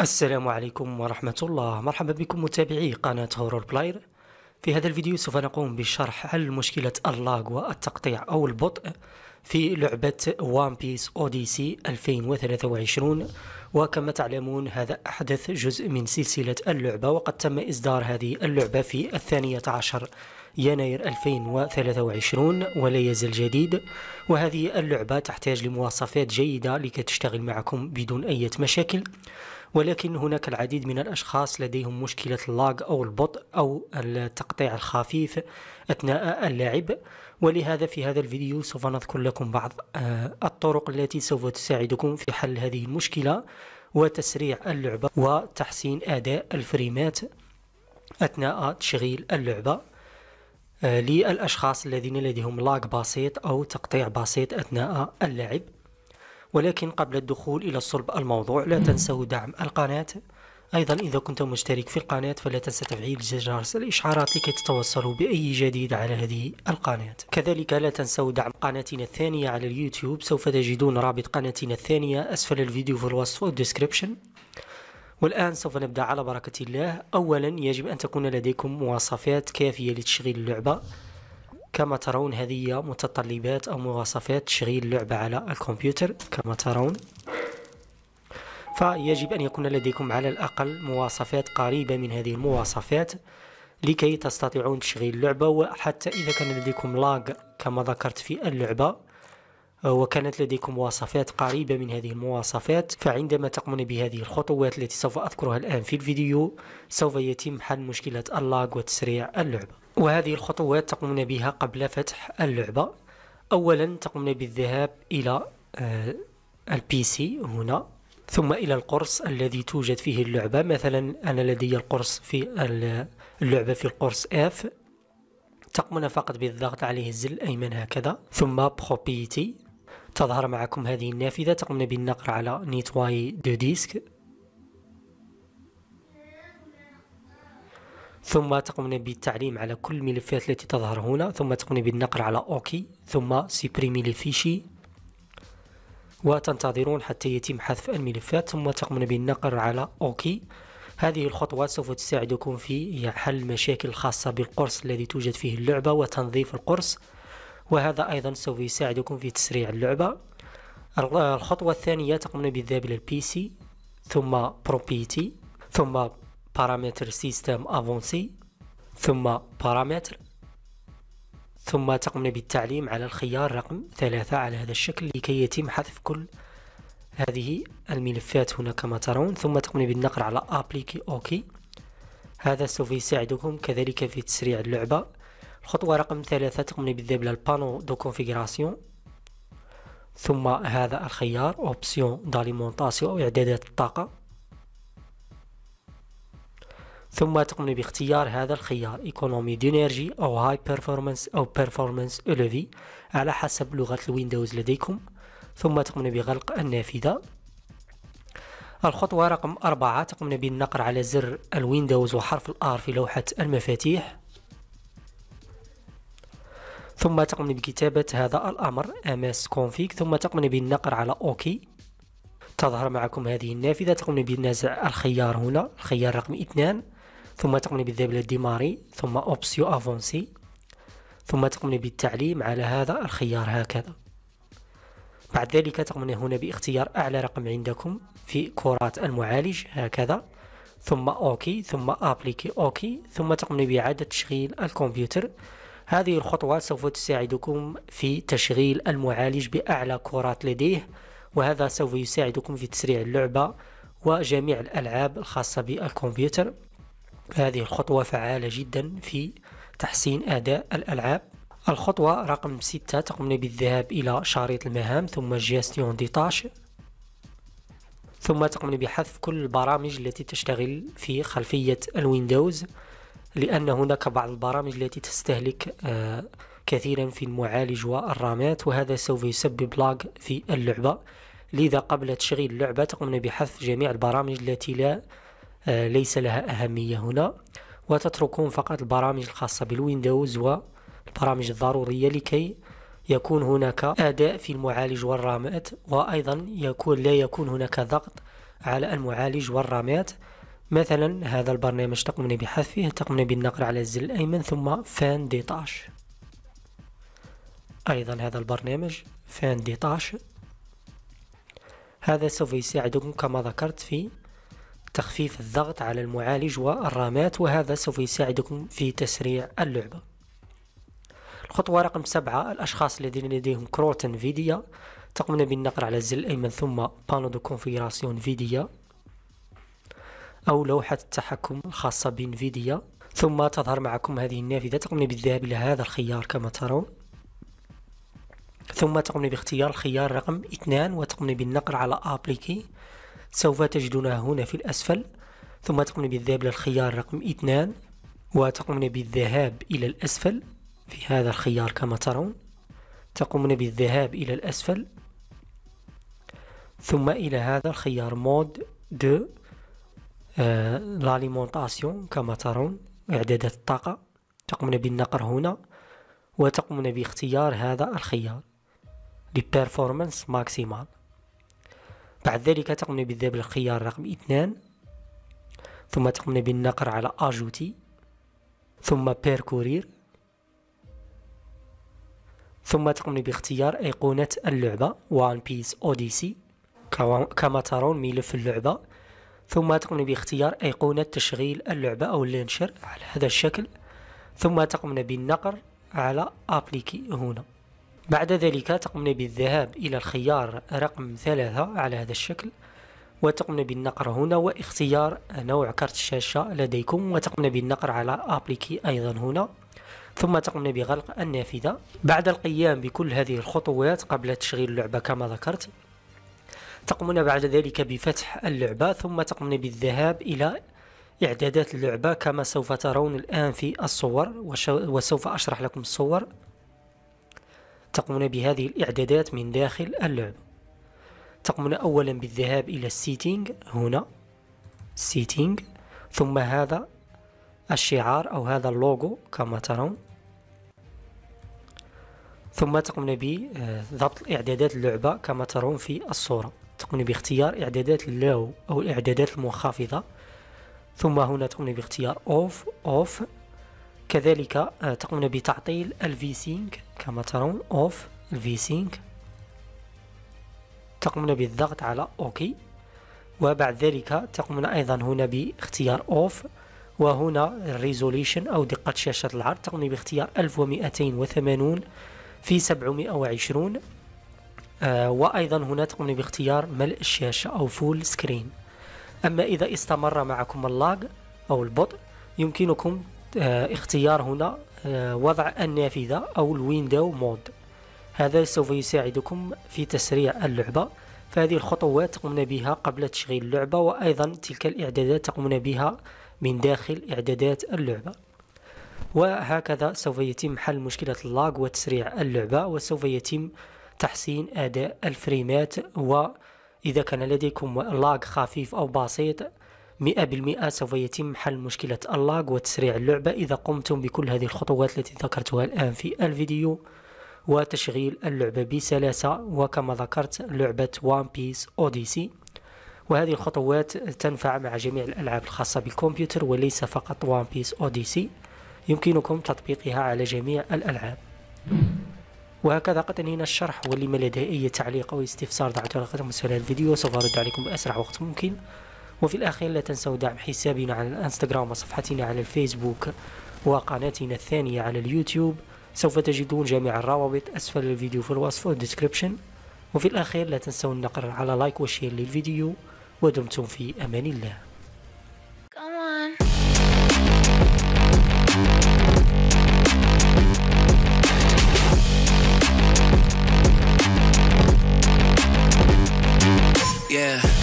السلام عليكم ورحمة الله مرحبا بكم متابعي قناة هورور بلاير في هذا الفيديو سوف نقوم بشرح حل مشكلة اللاج والتقطيع أو البطء في لعبة وان بيس اوديسي 2023 وكما تعلمون هذا أحدث جزء من سلسلة اللعبة وقد تم إصدار هذه اللعبة في الثانية عشر يناير 2023 ولا يزال جديد وهذه اللعبة تحتاج لمواصفات جيدة لكي تشتغل معكم بدون أي مشاكل ولكن هناك العديد من الأشخاص لديهم مشكلة اللاج أو البطء أو التقطيع الخفيف أثناء اللعب ولهذا في هذا الفيديو سوف نذكر لكم بعض آه، الطرق التي سوف تساعدكم في حل هذه المشكلة وتسريع اللعبة وتحسين أداء الفريمات أثناء تشغيل اللعبة آه، للأشخاص الذين لديهم لاج بسيط أو تقطيع بسيط أثناء اللعب ولكن قبل الدخول إلى صلب الموضوع لا تنسوا دعم القناة أيضا إذا كنت مشترك في القناة فلا تنسى تفعيل زر الإشعارات لكي تتوصلوا بأي جديد على هذه القناة كذلك لا تنسوا دعم قناتنا الثانية على اليوتيوب سوف تجدون رابط قناتنا الثانية أسفل الفيديو في الوصف والديسكريبشن والآن سوف نبدأ على بركة الله أولا يجب أن تكون لديكم مواصفات كافية لتشغيل اللعبة كما ترون هذه هي متطلبات أو مواصفات تشغيل اللعبة على الكمبيوتر كما ترون فيجب أن يكون لديكم على الأقل مواصفات قريبة من هذه المواصفات لكي تستطيعون تشغيل اللعبة وحتى إذا كان لديكم لاغ كما ذكرت في اللعبة وكانت لديكم مواصفات قريبة من هذه المواصفات فعندما تقومون بهذه الخطوات التي سوف أذكرها الآن في الفيديو سوف يتم حل مشكلة اللاغ وتسريع اللعبة وهذه الخطوات تقومون بها قبل فتح اللعبة أولا تقومون بالذهاب إلى آه، البي سي هنا ثم إلى القرص الذي توجد فيه اللعبة مثلا أنا لدي القرص في اللعبة في القرص F تقومون فقط بالضغط عليه الزر الأيمن هكذا ثم بخوبيتي تظهر معكم هذه النافذة تقومون بالنقر على نيتواي دو ديسك ثم تقومون بالتعليم على كل الملفات التي تظهر هنا ثم تقومون بالنقر على اوكي ثم سيبريمي فيشي وتنتظرون حتى يتم حذف الملفات ثم تقومون بالنقر على اوكي هذه الخطوات سوف تساعدكم في حل المشاكل الخاصة بالقرص الذي توجد فيه اللعبة وتنظيف القرص وهذا أيضا سوف يساعدكم في تسريع اللعبة الخطوة الثانية تقومون بالذهاب إلى البي سي ثم بروبيتي ثم بارامتر سيستم افونسي ثم بارامتر ثم تقوم بالتعليم على الخيار رقم ثلاثة على هذا الشكل لكي يتم حذف كل هذه الملفات هنا كما ترون ثم تقوم بالنقر على ابليكي اوكي هذا سوف يساعدكم كذلك في تسريع اللعبة الخطوة رقم ثلاثة تقوم بالذهاب للبانو دو كونفيغوراسيون ثم هذا الخيار اوبسيون داليمونتاسيون او اعدادات الطاقة ثم تقوم باختيار هذا الخيار ايكونومي دينيرجي او هاي بيرفورمانس او بيرفورمانس اولوفي على حسب لغة الويندوز لديكم ثم تقوم بغلق النافذة الخطوة رقم أربعة تقوم بالنقر على زر الويندوز وحرف الآر في لوحة المفاتيح ثم تقوم بكتابة هذا الأمر ms config ثم تقوم بالنقر على اوكي تظهر معكم هذه النافذة تقوم بنزع الخيار هنا الخيار رقم اثنان ثم تقوم بالذبل ديماري ثم أوبسيو أفونسي ثم تقوم بالتعليم على هذا الخيار هكذا بعد ذلك تقومون هنا باختيار أعلى رقم عندكم في كرات المعالج هكذا ثم أوكي ثم أبليكي أوكي ثم تقومون بإعادة تشغيل الكمبيوتر هذه الخطوات سوف تساعدكم في تشغيل المعالج بأعلى كرات لديه وهذا سوف يساعدكم في تسريع اللعبة وجميع الألعاب الخاصة بالكمبيوتر هذه الخطوة فعالة جدا في تحسين أداء الألعاب الخطوة رقم 6 تقوم بالذهاب إلى شريط المهام ثم جيستيون دي ثم تقوم بحذف كل البرامج التي تشتغل في خلفية الويندوز لأن هناك بعض البرامج التي تستهلك آه، كثيرا في المعالج والرامات وهذا سوف يسبب لاج في اللعبة لذا قبل تشغيل اللعبة تقوم بحذف جميع البرامج التي لا آه، ليس لها أهمية هنا وتتركون فقط البرامج الخاصة بالويندوز والبرامج الضرورية لكي يكون هناك أداء في المعالج والرامات وأيضا يكون لا يكون هناك ضغط على المعالج والرامات مثلا هذا البرنامج تقومون بحذفه تقومون بالنقر على الزر الأيمن ثم فان طاش أيضا هذا البرنامج فان طاش هذا سوف يساعدكم كما ذكرت في تخفيف الضغط على المعالج والرامات وهذا سوف يساعدكم في تسريع اللعبة الخطوة رقم سبعة الأشخاص الذين لديهم كروت انفيديا تقومون بالنقر على الزر الأيمن ثم بانو دو كونفيغوراسيون انفيديا أو لوحة التحكم الخاصة بانفيديا ثم تظهر معكم هذه النافذة تقومون بالذهاب إلى هذا الخيار كما ترون ثم تقومون باختيار الخيار رقم اثنان وتقومون بالنقر على ابليكي سوف تجدونها هنا في الأسفل ثم تقوم بالذهاب إلى الخيار رقم اثنان وتقوم بالذهاب إلى الأسفل في هذا الخيار كما ترون تقوم بالذهاب إلى الأسفل ثم إلى هذا الخيار مود دو لاليمونتاسيون آه، كما ترون إعدادات الطاقة تقوم بالنقر هنا وتقوم باختيار هذا الخيار لبيرفورمانس ماكسيمال بعد ذلك تقومنا بالذهاب للخيار رقم اثنان ثم تقومنا بالنقر على اجوتي ثم بيركورير ثم تقومنا باختيار أيقونة اللعبة وان بيس اوديسي كما ترون ملف اللعبة ثم تقومنا باختيار أيقونة تشغيل اللعبة أو اللينشر على هذا الشكل ثم تقومنا بالنقر على أبليكي هنا بعد ذلك تقمنا بالذهاب إلى الخيار رقم ثلاثة على هذا الشكل وتقمنا بالنقر هنا واختيار نوع كارت الشاشة لديكم وتقمنا بالنقر على أبليكي أيضا هنا ثم تقمنا بغلق النافذة بعد القيام بكل هذه الخطوات قبل تشغيل اللعبة كما ذكرت تقمنا بعد ذلك بفتح اللعبة ثم تقمنا بالذهاب إلى إعدادات اللعبة كما سوف ترون الآن في الصور وسوف أشرح لكم الصور تقومون بهذه الإعدادات من داخل اللعب تقومون أولا بالذهاب إلى السيتينج هنا سيتينج ثم هذا الشعار أو هذا اللوجو كما ترون ثم تقومون بضبط آه، إعدادات اللعبة كما ترون في الصورة تقومون باختيار إعدادات اللو أو الإعدادات المنخفضة ثم هنا تقومون باختيار أوف أوف كذلك آه، تقومون بتعطيل الفي سينك كما ترون اوف الفي سينك تقومون بالضغط على اوكي وبعد ذلك تقومون ايضا هنا باختيار اوف وهنا الريزوليشن او دقة شاشة العرض تقوم باختيار 1280 في 720 آه وايضا هنا تقوم باختيار ملء الشاشة او فول سكرين اما اذا استمر معكم اللاج او البطء يمكنكم آه، اختيار هنا آه، وضع النافذة أو الويندو مود هذا سوف يساعدكم في تسريع اللعبة فهذه الخطوات تقومون بها قبل تشغيل اللعبة وأيضا تلك الإعدادات تقومون بها من داخل إعدادات اللعبة وهكذا سوف يتم حل مشكلة اللاج وتسريع اللعبة وسوف يتم تحسين أداء الفريمات وإذا كان لديكم لاج خفيف أو بسيط 100% سوف يتم حل مشكلة اللاج وتسريع اللعبة إذا قمتم بكل هذه الخطوات التي ذكرتها الآن في الفيديو وتشغيل اللعبة بسلاسة وكما ذكرت لعبة وان بيس أوديسي وهذه الخطوات تنفع مع جميع الألعاب الخاصة بالكمبيوتر وليس فقط وان بيس أوديسي يمكنكم تطبيقها على جميع الألعاب وهكذا قد انهينا الشرح ولما لديه اي تعليق او استفسار ضعوا تعليقات مسفل الفيديو سوف ارد عليكم باسرع وقت ممكن وفي الأخير لا تنسوا دعم حسابنا على الانستغرام وصفحتنا على الفيسبوك وقناتنا الثانية على اليوتيوب سوف تجدون جميع الروابط أسفل الفيديو في الوصف والديسكريبشن وفي الأخير لا تنسوا النقر على لايك وشير للفيديو ودمتم في أمان الله Yeah.